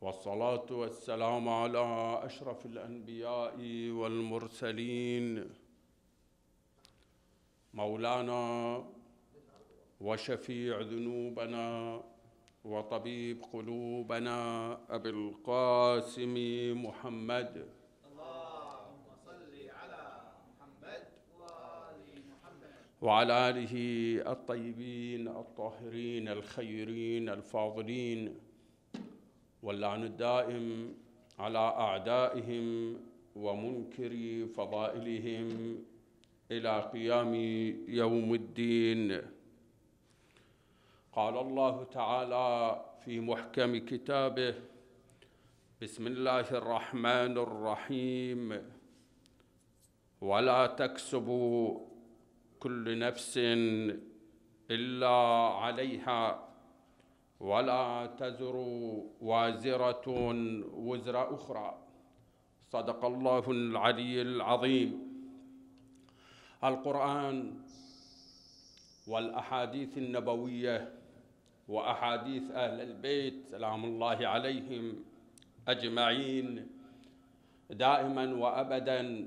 والصلاة والسلام على أشرف الأنبياء والمرسلين مولانا وشفيع ذنوبنا وطبيب قلوبنا أبي القاسم محمد اللهم صل على محمد وآل محمد وعلى آله الطيبين الطاهرين الخيرين الفاضلين واللعن الدائم على اعدائهم ومنكر فضائلهم الى قيام يوم الدين قال الله تعالى في محكم كتابه بسم الله الرحمن الرحيم ولا تكسب كل نفس الا عليها ولا تزر وازرة وزر أخرى صدق الله العلي العظيم القرآن والأحاديث النبوية وأحاديث أهل البيت سلام الله عليهم أجمعين دائما وأبدا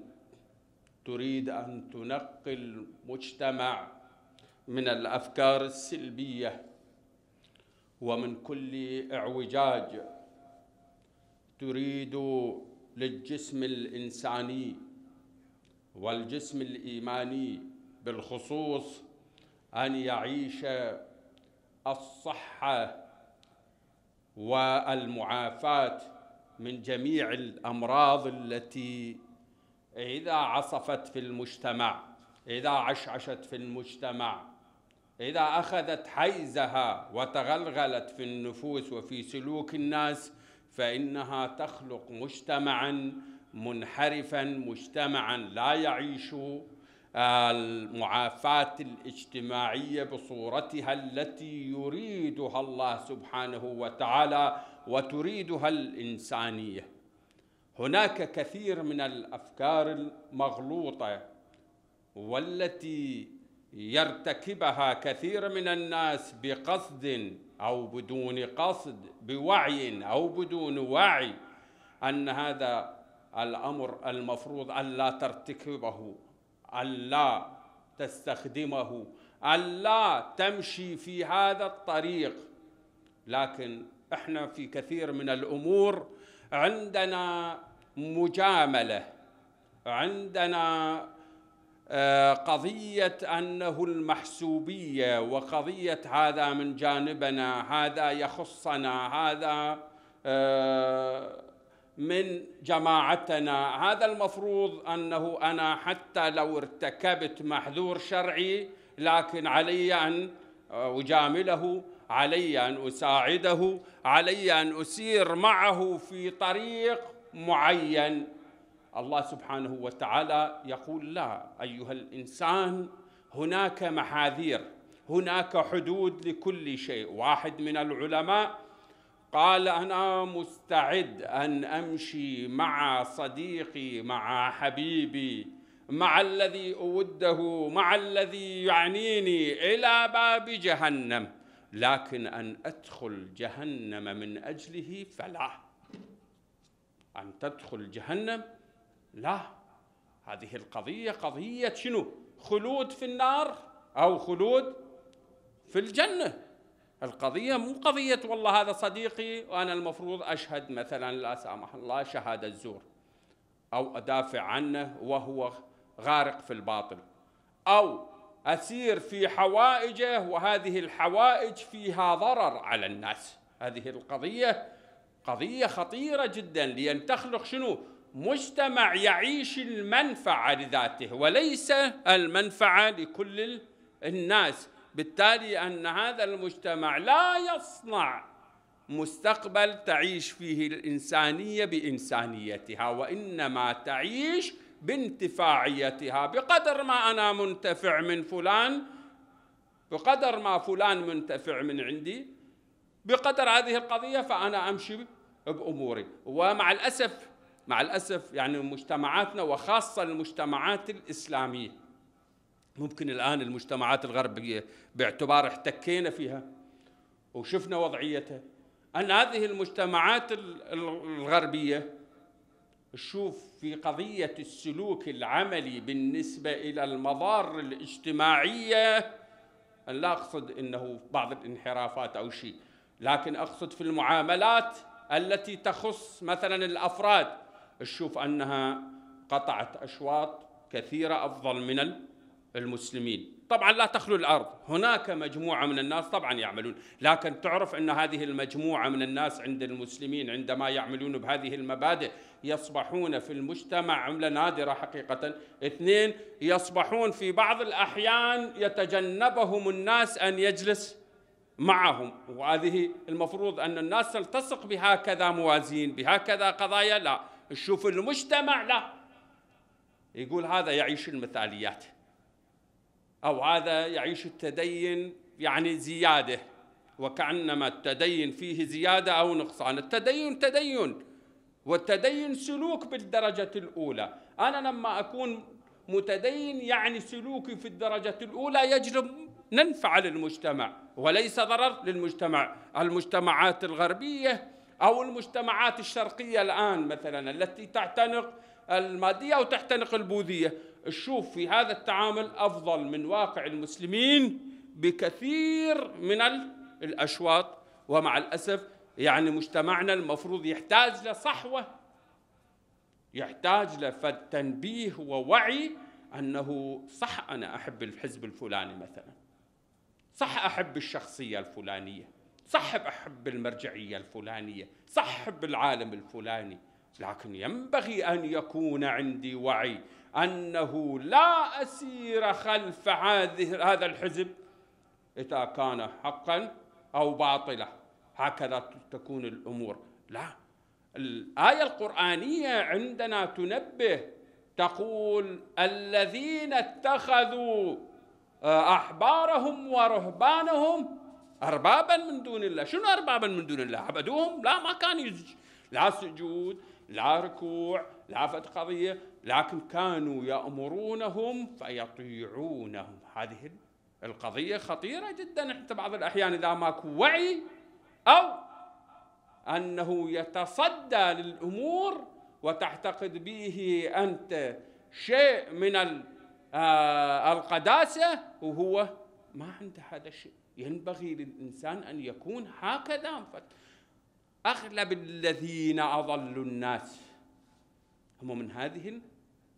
تريد أن تنقل مجتمع من الأفكار السلبية ومن كل اعوجاج تريد للجسم الانساني والجسم الايماني بالخصوص ان يعيش الصحه والمعافاه من جميع الامراض التي اذا عصفت في المجتمع اذا عشعشت في المجتمع إذا أخذت حيزها وتغلغلت في النفوس وفي سلوك الناس فإنها تخلق مجتمعا منحرفا مجتمعا لا يعيش آه، المعافاة الاجتماعية بصورتها التي يريدها الله سبحانه وتعالى وتريدها الإنسانية هناك كثير من الأفكار المغلوطة والتي يرتكبها كثير من الناس بقصد او بدون قصد بوعي او بدون وعي ان هذا الامر المفروض الا ترتكبه الا تستخدمه الا تمشي في هذا الطريق لكن احنا في كثير من الامور عندنا مجامله عندنا قضية أنه المحسوبية وقضية هذا من جانبنا هذا يخصنا هذا آه، من جماعتنا هذا المفروض أنه أنا حتى لو ارتكبت محذور شرعي لكن علي أن أجامله علي أن أساعده علي أن أسير معه في طريق معين الله سبحانه وتعالى يقول لا أيها الإنسان هناك محاذير هناك حدود لكل شيء واحد من العلماء قال أنا مستعد أن أمشي مع صديقي مع حبيبي مع الذي أوده مع الذي يعنيني إلى باب جهنم لكن أن أدخل جهنم من أجله فلا أن تدخل جهنم لا هذه القضية قضية شنو خلود في النار أو خلود في الجنة القضية مو قضية والله هذا صديقي وأنا المفروض أشهد مثلا لا سامح الله شهادة زور أو أدافع عنه وهو غارق في الباطل أو أسير في حوائجه وهذه الحوائج فيها ضرر على الناس هذه القضية قضية خطيرة جدا لأن تخلق شنو مجتمع يعيش المنفعة لذاته وليس المنفعة لكل الناس بالتالي أن هذا المجتمع لا يصنع مستقبل تعيش فيه الإنسانية بإنسانيتها وإنما تعيش بانتفاعيتها بقدر ما أنا منتفع من فلان بقدر ما فلان منتفع من عندي بقدر هذه القضية فأنا أمشي بأموري ومع الأسف مع الأسف يعني مجتمعاتنا وخاصة المجتمعات الإسلامية ممكن الآن المجتمعات الغربية باعتبار احتكينا فيها وشفنا وضعيتها أن هذه المجتمعات الغربية تشوف في قضية السلوك العملي بالنسبة إلى المضار الاجتماعية أنا لا أقصد أنه بعض الانحرافات أو شيء لكن أقصد في المعاملات التي تخص مثلا الأفراد تشوف أنها قطعت أشواط كثيرة أفضل من المسلمين طبعا لا تخلو الأرض هناك مجموعة من الناس طبعا يعملون لكن تعرف أن هذه المجموعة من الناس عند المسلمين عندما يعملون بهذه المبادئ يصبحون في المجتمع عملة نادرة حقيقة اثنين يصبحون في بعض الأحيان يتجنبهم الناس أن يجلس معهم وهذه المفروض أن الناس تلتصق بهكذا موازين بهكذا قضايا لا تشوف المجتمع لا يقول هذا يعيش المثاليات أو هذا يعيش التدين يعني زيادة وكأنما التدين فيه زيادة أو نقصان التدين تدين والتدين سلوك بالدرجة الأولى أنا لما أكون متدين يعني سلوكي في الدرجة الأولى يجلب ننفع للمجتمع وليس ضرر للمجتمع المجتمعات الغربية أو المجتمعات الشرقية الآن مثلا التي تعتنق المادية أو تعتنق البوذية تشوف في هذا التعامل أفضل من واقع المسلمين بكثير من الأشواط ومع الأسف يعني مجتمعنا المفروض يحتاج لصحوة يحتاج لتنبيه ووعي أنه صح أنا أحب الحزب الفلاني مثلا صح أحب الشخصية الفلانية صح أحب المرجعية الفلانية صح بالعالم الفلاني لكن ينبغي أن يكون عندي وعي أنه لا أسير خلف هذا الحزب إذا كان حقا أو باطلا هكذا تكون الأمور لا الآية القرآنية عندنا تنبه تقول الذين اتخذوا آه، أحبارهم ورهبانهم أربابا من دون الله شنو أربابا من دون الله عبدوهم لا ما كان يزج لا سجود لا ركوع لا فت قضية لكن كانوا يأمرونهم فيطيعونهم هذه القضية خطيرة جدا حتى بعض الأحيان إذا ماكو وعي أو أنه يتصدى للأمور وتعتقد به أنت شيء من آه، القداسة وهو ما عنده هذا الشيء ينبغي للإنسان أن يكون هكذا أغلب الذين أضلوا الناس هم من هذه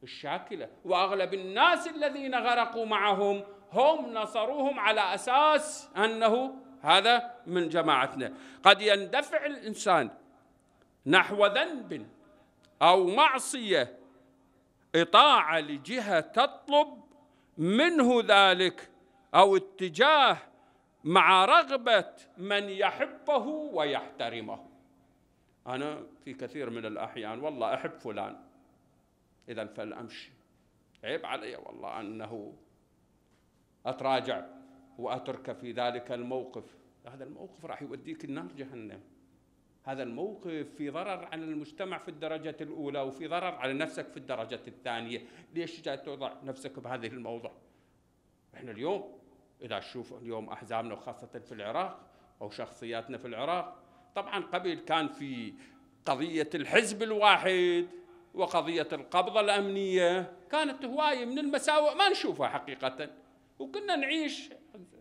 الشاكلة وأغلب الناس الذين غرقوا معهم هم نصروهم على أساس أنه هذا من جماعتنا قد يندفع الإنسان نحو ذنب أو معصية إطاعة لجهة تطلب منه ذلك أو اتجاه مع رغبة من يحبه ويحترمه أنا في كثير من الأحيان والله أحب فلان إذا فلأمشي عيب علي والله أنه أتراجع وأترك في ذلك الموقف هذا الموقف راح يوديك النار جهنم هذا الموقف في ضرر على المجتمع في الدرجة الأولى وفي ضرر على نفسك في الدرجة الثانية ليش جاي توضع نفسك بهذه الموضع إحنا اليوم إذا تشوف اليوم أحزابنا وخاصة في العراق أو شخصياتنا في العراق طبعا قبل كان في قضية الحزب الواحد وقضية القبضة الأمنية كانت هواية من المساوئ ما نشوفها حقيقة وكنا نعيش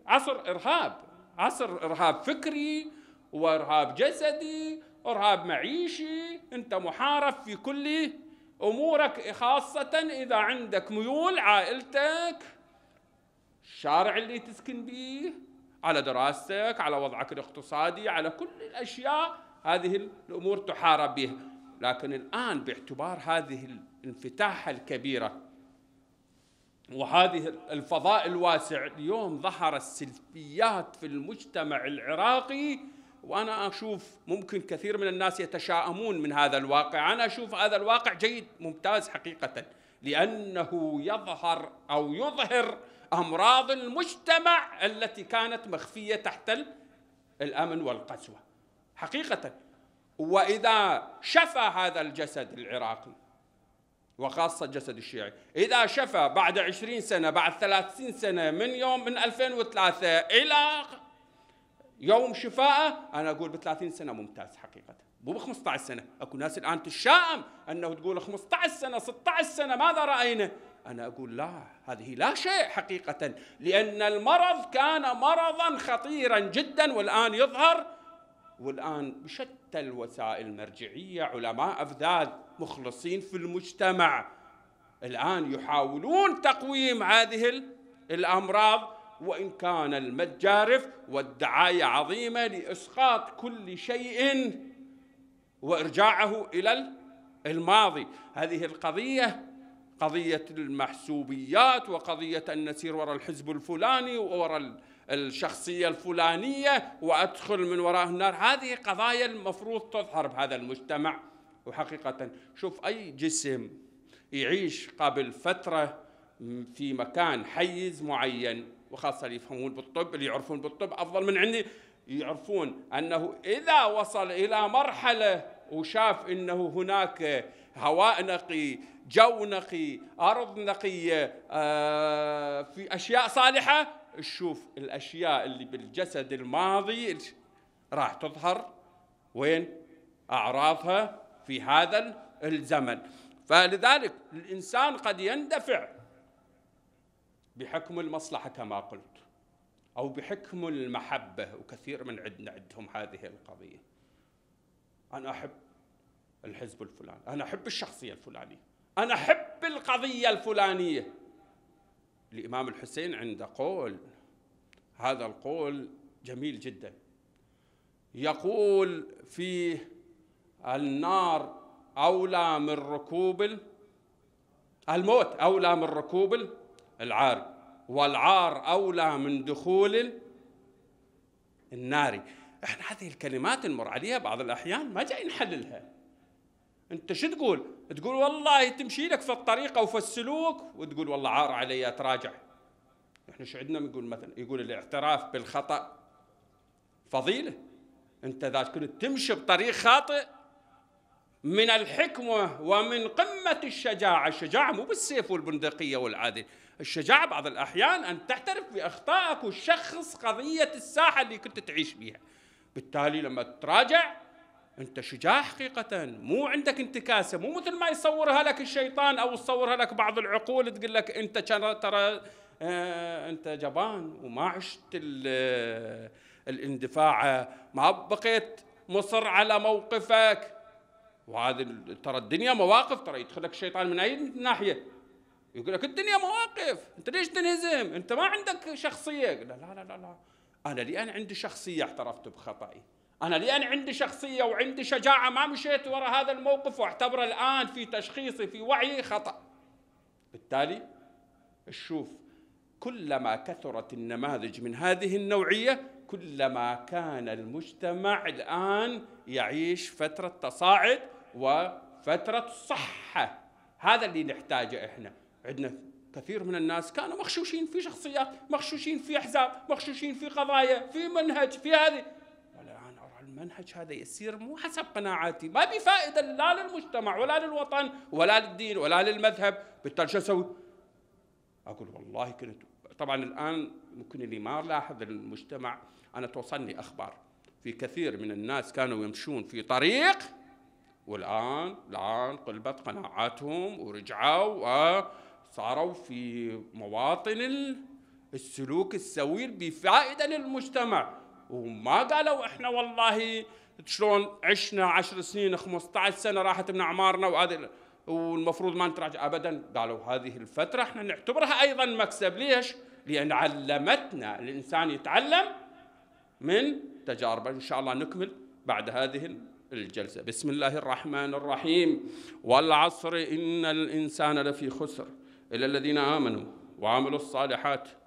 عصر إرهاب عصر إرهاب فكري وإرهاب جسدي إرهاب معيشي أنت محارب في كل أمورك خاصة إذا عندك ميول عائلتك الشارع اللي تسكن بيه على دراستك على وضعك الاقتصادي على كل الأشياء هذه الأمور تحارب بها لكن الآن باعتبار هذه الانفتاحة الكبيرة وهذه الفضاء الواسع اليوم ظهر السلبيات في المجتمع العراقي وانا اشوف ممكن كثير من الناس يتشائمون من هذا الواقع، انا اشوف هذا الواقع جيد ممتاز حقيقه لانه يظهر او يظهر أمراض المجتمع التي كانت مخفية تحت الأمن والقسوة حقيقة وإذا شفى هذا الجسد العراقي وخاصة الجسد الشيعي إذا شفى بعد عشرين سنة بعد ثلاثين سنة من يوم من 2003 إلى يوم شفاءه أنا أقول بثلاثين سنة ممتاز حقيقة مو ب 15 سنة أكو ناس الآن تتشائم أنه تقول 15 سنة 16 سنة ماذا رأينا أنا أقول لا هذه لا شيء حقيقة لأن المرض كان مرضا خطيرا جدا والآن يظهر والآن بشتى الوسائل المرجعية علماء أفذاذ مخلصين في المجتمع الآن يحاولون تقويم هذه الأمراض وإن كان المتجارف والدعاية عظيمة لإسقاط كل شيء وإرجاعه إلى الماضي هذه القضية قضية المحسوبيات وقضية أن نسير وراء الحزب الفلاني وراء الشخصية الفلانية وأدخل من وراء النار هذه قضايا المفروض تظهر بهذا المجتمع وحقيقة شوف أي جسم يعيش قبل فترة في مكان حيز معين وخاصة اللي يفهمون بالطب اللي يعرفون بالطب أفضل من عندي يعرفون أنه إذا وصل إلى مرحلة وشاف أنه هناك هواء نقي جو نقي أرض نقية آه، في أشياء صالحة تشوف الأشياء اللي بالجسد الماضي راح تظهر وين أعراضها في هذا الزمن فلذلك الإنسان قد يندفع بحكم المصلحة كما قلت أو بحكم المحبة وكثير من عندنا عندهم هذه القضية أنا أحب الحزب الفلاني أنا أحب الشخصية الفلانية أنا أحب القضية الفلانية الإمام الحسين عنده قول هذا القول جميل جدا يقول فيه النار أولى من ركوب الموت أولى من ركوب العار والعار أولى من دخول النار احنا هذه الكلمات نمر عليها بعض الأحيان ما جاي نحللها انت شو تقول تقول والله تمشي لك في الطريقه وفي السلوك وتقول والله عار علي اتراجع احنا شو عندنا نقول مثلا يقول الاعتراف بالخطا فضيله انت اذا كنت تمشي بطريق خاطئ من الحكمه ومن قمه الشجاعه الشجاعه مو بالسيف والبندقيه والعادل الشجاعه بعض الاحيان ان تعترف باخطائك وتشخص قضيه الساحه اللي كنت تعيش بها بالتالي لما تراجع انت شجاع حقيقه مو عندك انتكاسه مو مثل ما يصورها لك الشيطان او تصورها لك بعض العقول تقول لك انت ترى آه، انت جبان وما عشت آه، الاندفاع ما بقيت مصر على موقفك وهذا ترى الدنيا مواقف ترى يدخلك الشيطان من اي ناحيه يقول لك الدنيا مواقف انت ليش تنهزم انت ما عندك شخصيه لا لا لا لا, لا. انا لان عندي شخصيه اعترفت بخطئي أنا لأن عندي شخصية وعندي شجاعة ما مشيت وراء هذا الموقف وأعتبره الآن في تشخيصي في وعيي خطأ بالتالي شوف كلما كثرت النماذج من هذه النوعية كلما كان المجتمع الآن يعيش فترة تصاعد وفترة صحة هذا اللي نحتاجه إحنا عندنا كثير من الناس كانوا مخشوشين في شخصيات مخشوشين في أحزاب مخشوشين في قضايا في منهج في هذه المنهج هذا يسير مو حسب قناعاتي ما بفائدة لا للمجتمع ولا للوطن ولا للدين ولا للمذهب بالتالي شو أسوي أقول والله كنت طبعا الآن ممكن اللي ما لاحظ المجتمع أنا توصلني أخبار في كثير من الناس كانوا يمشون في طريق والآن الآن قلبت قناعاتهم ورجعوا وصاروا في مواطن السلوك السوي بفائدة للمجتمع وما قالوا احنا والله شلون عشنا 10 سنين 15 سنه راحت من اعمارنا وهذه والمفروض ما نتراجع ابدا قالوا هذه الفتره احنا نعتبرها ايضا مكسب ليش؟ لان علمتنا الانسان يتعلم من تجاربه ان شاء الله نكمل بعد هذه الجلسه بسم الله الرحمن الرحيم والعصر ان الانسان لفي خسر الا الذين امنوا وعملوا الصالحات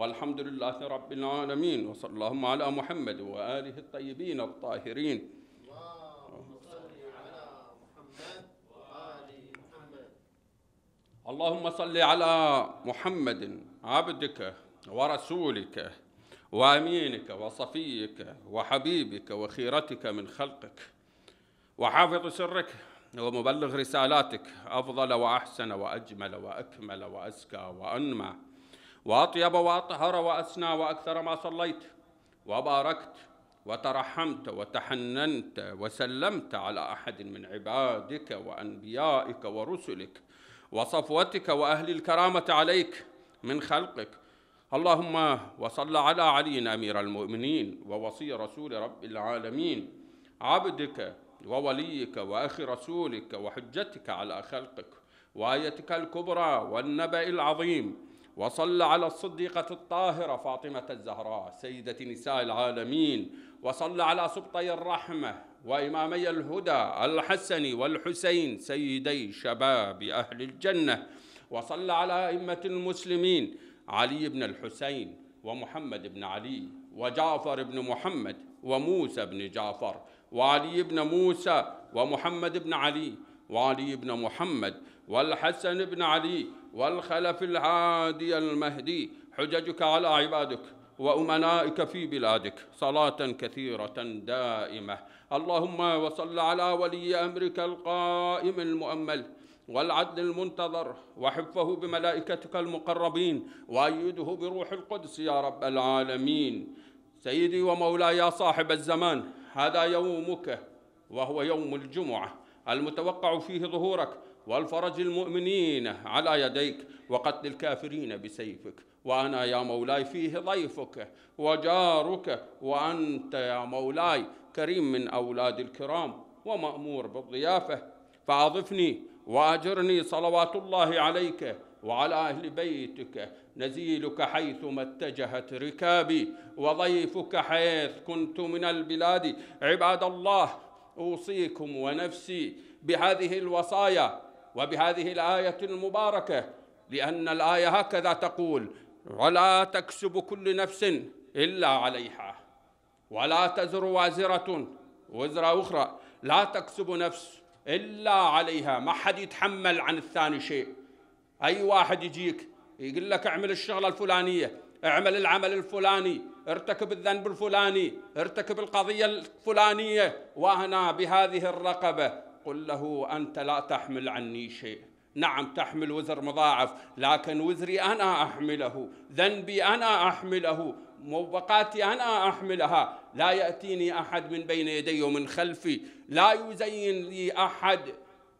والحمد لله رب العالمين وصلى اللهم على محمد وآله الطيبين الطاهرين اللهم صل على محمد عبدك ورسولك وامينك وصفيك وحبيبك وخيرتك من خلقك وحافظ سرك ومبلغ رسالاتك افضل واحسن واجمل واكمل وازكى وانمى وأطيب وأطهر وأسنى وأكثر ما صليت وباركت وترحمت وتحننت وسلمت على أحد من عبادك وأنبيائك ورسلك وصفوتك وأهل الكرامة عليك من خلقك اللهم وصل على علي أمير المؤمنين ووصي رسول رب العالمين عبدك ووليك وأخي رسولك وحجتك على خلقك وآيتك الكبرى والنبأ العظيم وصلى على الصديقة الطاهرة فاطمة الزهراء سيدة نساء العالمين وصلى على سبطي الرحمة وإمامي الهدى الحسن والحسين سيدي شباب أهل الجنة وصلى على أئمة المسلمين علي بن الحسين ومحمد بن علي وجعفر بن محمد وموسى بن جعفر وعلي بن موسى ومحمد بن علي وعلي بن محمد والحسن بن علي والخلف العادي المهدي حججك على عبادك وأمنائك في بلادك صلاة كثيرة دائمة اللهم وصل على ولي أمرك القائم المؤمل والعدل المنتظر وحفه بملائكتك المقربين وأيده بروح القدس يا رب العالمين سيدي ومولاي يا صاحب الزمان هذا يومك وهو يوم الجمعة المتوقع فيه ظهورك والفرج المؤمنين على يديك وقتل الكافرين بسيفك وأنا يا مولاي فيه ضيفك وجارك وأنت يا مولاي كريم من أولاد الكرام ومأمور بالضيافة فأضفني وأجرني صلوات الله عليك وعلى أهل بيتك نزيلك حيثما اتجهت ركابي وضيفك حيث كنت من البلاد عباد الله أوصيكم ونفسي بهذه الوصايا وبهذه الآية المباركة لأن الآية هكذا تقول ولا تكسب كل نفس إلا عليها ولا تزر وازرة وزر أخرى لا تكسب نفس إلا عليها ما حد يتحمل عن الثاني شيء أي واحد يجيك يقول لك اعمل الشغلة الفلانية اعمل العمل الفلاني ارتكب الذنب الفلاني ارتكب القضية الفلانية وهنا بهذه الرقبة قل له أنت لا تحمل عني شيء نعم تحمل وزر مضاعف لكن وزري أنا أحمله ذنبي أنا أحمله موبقاتي أنا أحملها لا يأتيني أحد من بين يدي ومن خلفي لا يزين لي أحد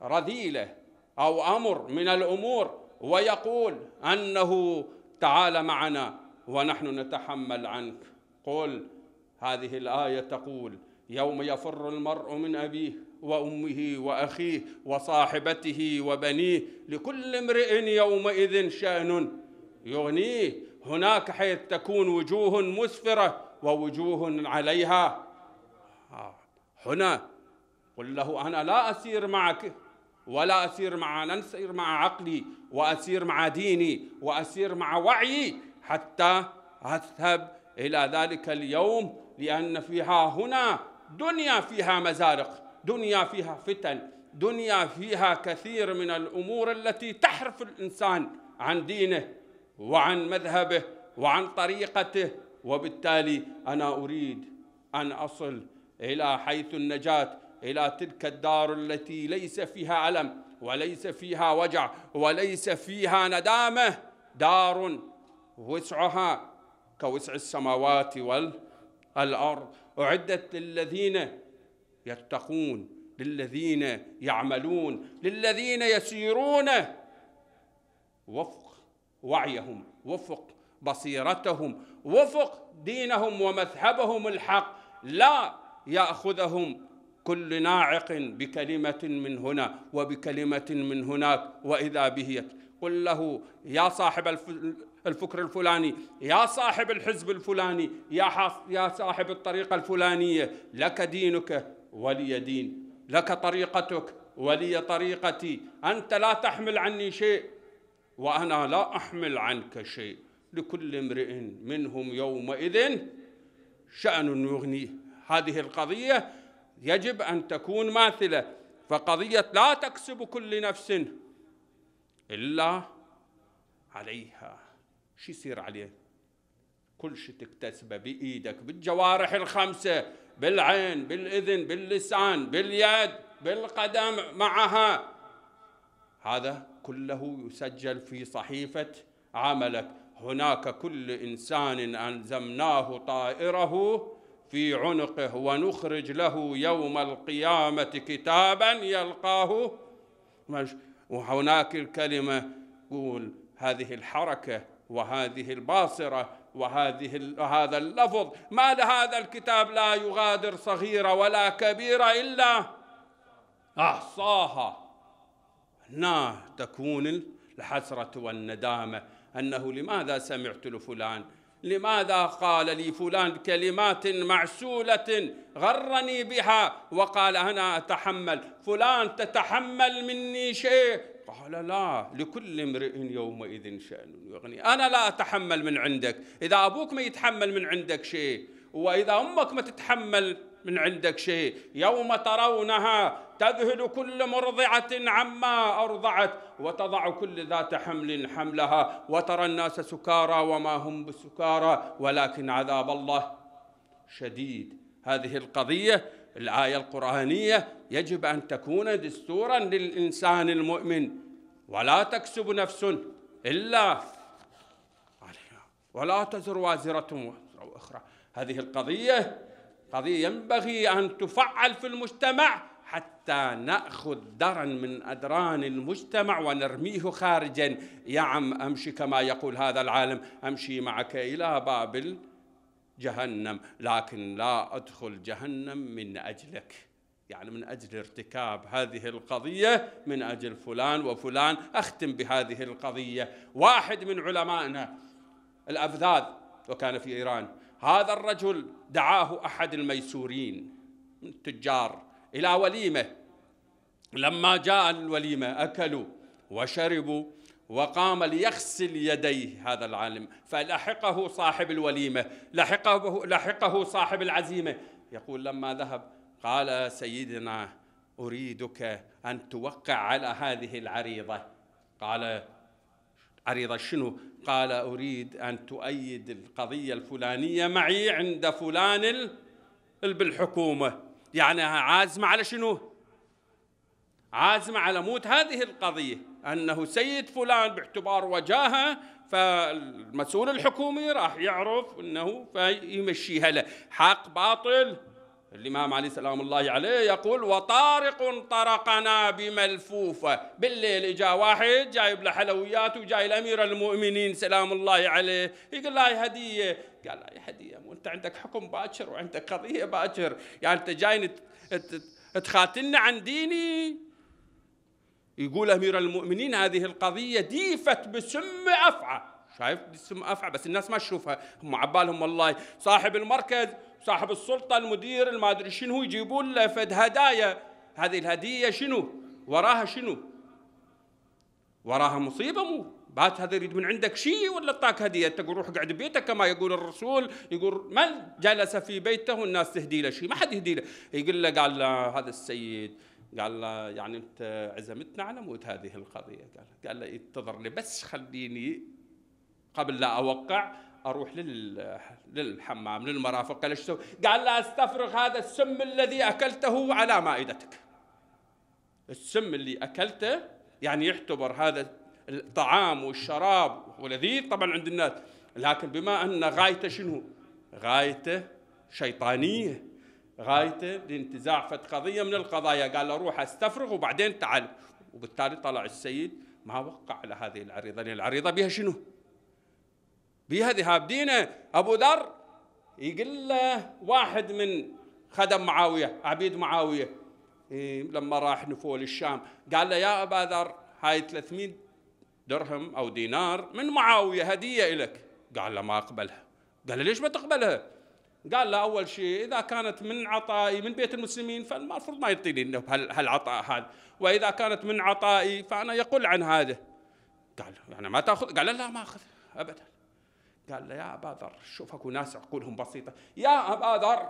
رذيلة أو أمر من الأمور ويقول أنه تعال معنا ونحن نتحمل عنك قل هذه الآية تقول يوم يفر المرء من أبيه وامه واخيه وصاحبته وبنيه لكل امرئ يومئذ شان يغنيه هناك حيث تكون وجوه مسفره ووجوه عليها هنا قل له انا لا اسير معك ولا اسير مع أسير مع عقلي واسير مع ديني واسير مع وعيي حتى اذهب الى ذلك اليوم لان فيها هنا دنيا فيها مزارق دنيا فيها فتن دنيا فيها كثير من الامور التي تحرف الانسان عن دينه وعن مذهبه وعن طريقته وبالتالي انا اريد ان اصل الى حيث النجاه الى تلك الدار التي ليس فيها الم وليس فيها وجع وليس فيها ندامه دار وسعها كوسع السماوات والارض اعدت للذين يتقون للذين يعملون للذين يسيرون وفق وعيهم وفق بصيرتهم وفق دينهم ومذهبهم الحق لا ياخذهم كل ناعق بكلمه من هنا وبكلمه من هناك واذا به قل له يا صاحب الفكر الفلاني يا صاحب الحزب الفلاني يا, يا صاحب الطريقه الفلانيه لك دينك ولي دين لك طريقتك ولي طريقتي أنت لا تحمل عني شيء وأنا لا أحمل عنك شيء لكل امرئ منهم يومئذ شأن يغنيه هذه القضية يجب أن تكون ماثلة فقضية لا تكسب كل نفس إلا عليها شو يصير عليه كل شيء تكتسبه بإيدك بالجوارح الخمسة بالعين بالإذن باللسان باليد بالقدم معها هذا كله يسجل في صحيفة عملك هناك كل إنسان ألزمناه طائره في عنقه ونخرج له يوم القيامة كتابا يلقاه وهناك الكلمة قول هذه الحركة وهذه الباصرة وهذه وهذا اللفظ ما لهذا الكتاب لا يغادر صغيرة ولا كبيرة إلا أحصاها هنا تكون الحسرة والندامة أنه لماذا سمعت لفلان لماذا قال لي فلان كلمات معسولة غرني بها وقال أنا أتحمل فلان تتحمل مني شيء قال لا لكل امرئ يومئذ شأن يغني أنا لا أتحمل من عندك إذا أبوك ما يتحمل من عندك شيء وإذا أمك ما تتحمل من عندك شيء يوم ترونها تذهل كل مرضعة عما أرضعت وتضع كل ذات حمل حملها وترى الناس سكارى وما هم بسكارى ولكن عذاب الله شديد هذه القضية الآية القرآنية يجب أن تكون دستورا للإنسان المؤمن ولا تكسب نفس إلا عليها ولا تزر وازرة أخرى هذه القضية قضية ينبغي أن تفعل في المجتمع حتى نأخذ درا من أدران المجتمع ونرميه خارجا يا عم أمشي كما يقول هذا العالم أمشي معك إلى بابل جهنم لكن لا أدخل جهنم من أجلك يعني من أجل ارتكاب هذه القضية من أجل فلان وفلان أختم بهذه القضية واحد من علمائنا الأفذاذ وكان في إيران هذا الرجل دعاه أحد الميسورين من التجار إلى وليمة لما جاء الوليمة أكلوا وشربوا وقام ليغسل يديه هذا العالم فلحقه صاحب الوليمة لحقه, لحقه صاحب العزيمة يقول لما ذهب قال سيدنا أريدك أن توقع على هذه العريضة قال عريضة شنو؟ قال أريد أن تؤيد القضية الفلانية معي عند فلان بالحكومة يعني عازمة على شنو؟ عازمة على موت هذه القضية أنه سيد فلان باعتبار وجاهة فالمسؤول الحكومي راح يعرف أنه فيمشيها له حق باطل الإمام علي سلام الله عليه يقول وطارق طرقنا بملفوفة بالليل إجا واحد جايب له حلويات وجاي الأمير المؤمنين سلام الله عليه يقول له هدية قال له هدية وأنت عندك حكم باكر وعندك قضية باكر يعني أنت جاي تخاتلنا عن ديني يقول امير المؤمنين هذه القضيه ديفت بسم افعى شايف بسم افعى بس الناس ما تشوفها هم عبالهم والله صاحب المركز صاحب السلطه المدير ما ادري شنو يجيبون له فد هدايا هذه الهديه شنو وراها شنو وراها مصيبه مو بات هذا يريد من عندك شيء ولا اعطاك هديه تقول روح اقعد بيتك كما يقول الرسول يقول من جلس في بيته والناس تهدي له شيء ما حد يهدي له يقول له قال له هذا السيد قال له يعني انت عزمتنا على موت هذه القضيه قال قال له انتظر لي بس خليني قبل لا اوقع اروح لل... للحمام للمرافق قال ايش قال لا استفرغ هذا السم الذي اكلته على مائدتك السم اللي اكلته يعني يعتبر هذا الطعام والشراب ولذيذ طبعا عند الناس لكن بما ان غايته شنو؟ غايته شيطانيه غايته لانتزاع فد قضيه من القضايا قال له روح استفرغ وبعدين تعال وبالتالي طلع السيد ما وقع على هذه العريضه لان العريضه بها شنو؟ بها ذهاب دينه ابو ذر يقول له واحد من خدم معاويه عبيد معاويه إيه، لما راح نفول الشام قال له يا ابا ذر هاي 300 درهم او دينار من معاويه هديه لك قال له ما اقبلها قال له ليش ما تقبلها؟ قال له اول شيء اذا كانت من عطائي من بيت المسلمين فالمفروض ما يعطيني هالعطاء هذا واذا كانت من عطائي فانا يقل عن هذا قال يعني ما تاخذ قال لا ما اخذ ابدا قال له يا ابا ذر شوف اكو ناس عقولهم بسيطه يا ابا ذر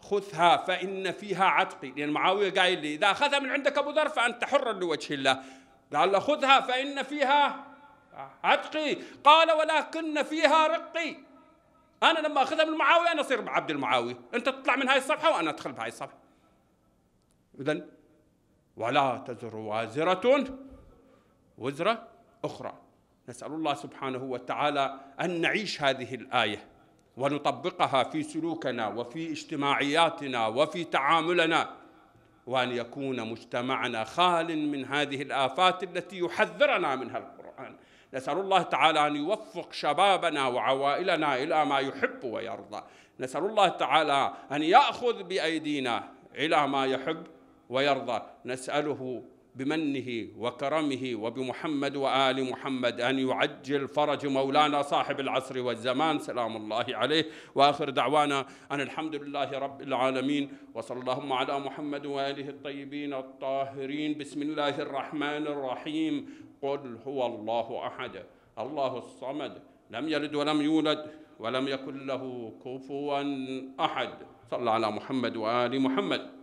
خذها فان فيها عتقي لان يعني معاويه قايل لي اذا اخذها من عندك ابو ذر فانت حر لوجه الله قال له خذها فان فيها عتقي قال ولكن فيها رقي انا لما اخذها من معاويه انا اصير عبد المعاويه انت تطلع من هاي الصفحه وانا ادخل بهاي الصفحه اذا ولا تزر وازره وزرة اخرى نسال الله سبحانه وتعالى ان نعيش هذه الايه ونطبقها في سلوكنا وفي اجتماعياتنا وفي تعاملنا وان يكون مجتمعنا خال من هذه الافات التي يحذرنا منها القران نسأل الله تعالى أن يوفق شبابنا وعوائلنا إلى ما يحب ويرضى نسأل الله تعالى أن يأخذ بأيدينا إلى ما يحب ويرضى نسأله بمنه وكرمه وبمحمد وآل محمد أن يعجل فرج مولانا صاحب العصر والزمان سلام الله عليه وآخر دعوانا أن الحمد لله رب العالمين وصلى اللهم على محمد وآله الطيبين الطاهرين بسم الله الرحمن الرحيم قل هو الله أحد الله الصمد لم يلد ولم يولد ولم يكن له كفوا أحد صلى على محمد وآل محمد